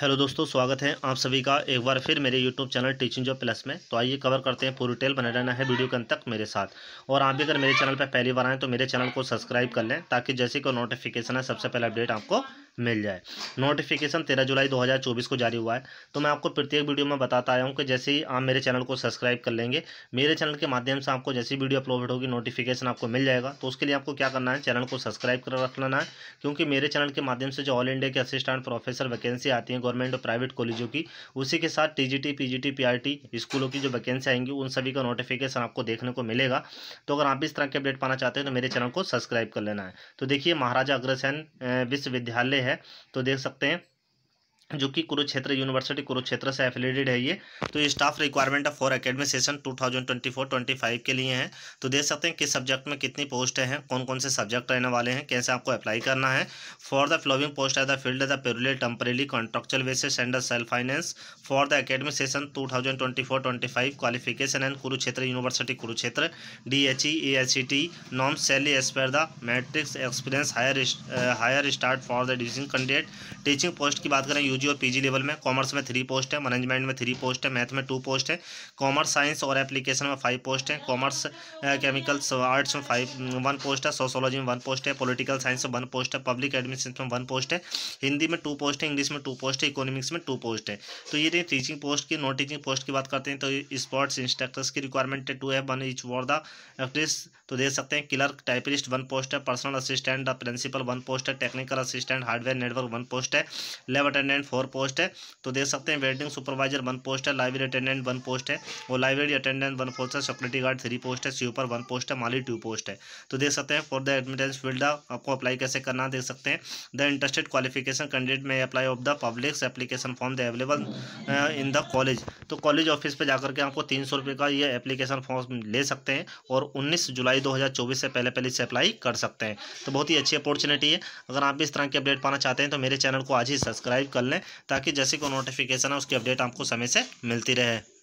hello दोस्तों स्वागत है आप सभी का एक बार फिर मेरे YouTube channel teaching job plus में तो आइए कवर करते हैं पूरी डिटेल बने रहना है वीडियो के अंत तक मेरे साथ और आप भी अगर मेरे चैनल पर पहली बार आएँ तो मेरे चैनल को सब्सक्राइब कर लें ताकि जैसे कोई नोटिफिकेशन है सबसे पहले अपडेट आपको मिल जाए नोटिफिकेशन तेरह जुलाई 2024 को जारी हुआ है तो मैं आपको प्रत्येक वीडियो में बताता आया हूँ कि जैसे ही आप मेरे चैनल को सब्सक्राइब कर लेंगे मेरे चैनल के माध्यम से आपको जैसी वीडियो अपलोड होगी नोटिफिकेशन आपको मिल जाएगा तो उसके लिए आपको क्या करना है चैनल को सब्सक्राइब कर रख लेना है क्योंकि मेरे चैनल के माध्यम से जो ऑल इंडिया के असिस्टेंट प्रोफेसर वैकेंसी आती है गवर्नमेंट और प्राइवेट कॉलेजों की उसी के साथ टी आर टी स्कूलों की जो वैकेंसी आएंगी उन सभी का नोटिफिकेशन आपको देखने को मिलेगा तो अगर आप इस तरह के अपडेट पाना चाहते हैं तो मेरे चैनल को सब्सक्राइब कर लेना है तो देखिए महाराजा अग्रसेन विश्वविद्यालय है है तो देख सकते हैं जो कि कुरुक्षेत्र यूनिवर्सिटी कुरुक्षेत्र से एफिलेटेड है ये तो ये staff requirement of for academy session 2024-25 के लिए हैं तो देख सकते हैं किस सब्जेक्ट में कितनी पोस्ट हैं कौन कौन से सब्जेक्ट रहने वाले हैं कैसे आपको अप्लाई करना है for the following post at the field the purely temporary contractual basis and the self finance for the academy session two qualification and Kurukshetra university Kurukshetra D H E A S T नॉम salary as the matrix experience higher higher start for the deserving candidate teaching post की बात करें UG और PG level में commerce में three post है management में three post है मैथ में टू पोस्ट है कॉमर्स साइंस और एप्लीकेशन में फाइव पोस्ट है कॉमर्स केमिकल्स आर्ट्स में फाइव वन पोस्ट है सोशोलॉजी में वन पोस्ट है पोलिटिकल साइंस में वन पोस्ट है पब्लिक एडमिशन में वन पोस्ट है हिंदी में टू पोस्ट है इंग्लिश में टू पोस्ट है इकोनॉमिक्स में टू पोस्ट है तो ये टीचिंग पोस्ट की नॉन टीचिंग पोस्ट की बात करते हैं तो स्पोर्ट्स इंस्ट्रक्टर्स की रिक्वायरमेंट है टू है वन इच वॉर द तो दे सकते हैं क्लर्क टाइपिस्ट वन पोस्ट है personal assistant the principal one post है technical assistant hardware network one post है लेब अटेंडेंट फोर पोस्ट है तो देख सकते हैं वेडिंग सुपरवाइजर वन पोस्ट है लाइब्रेरी अटेंडेंट वन पोस्ट है और लाइब्रेरी अटेंडेंट वन पोस्ट है सिक्योरिटी गार्ड थ्री पोस्ट है स्वीपर वन पोस्ट है माली टू पोस्ट है तो देख सकते हैं फॉर द एडमिटेंस फील्ड आपको अप्लाई कैसे करना देख सकते हैं the interested qualification candidate may apply of the public application form the available in the college तो कॉलेज ऑफिस पर जाकर के आपको तीन सौ का ये एप्लीकेशन फॉर्म ले सकते हैं और उन्नीस जुलाई दो से पहले पहले इसे अप्लाई कर सकते हैं तो बहुत ही अच्छी अपॉर्चुनिटी है अगर आप भी इस तरह की अपडेट पाना चाहते हैं तो मेरे चैनल को आज ही सब्सक्राइब कर लें ताकि जैसे कोई नोटिफिकेशन है उसकी अपडेट आपको समय से मिलती रहे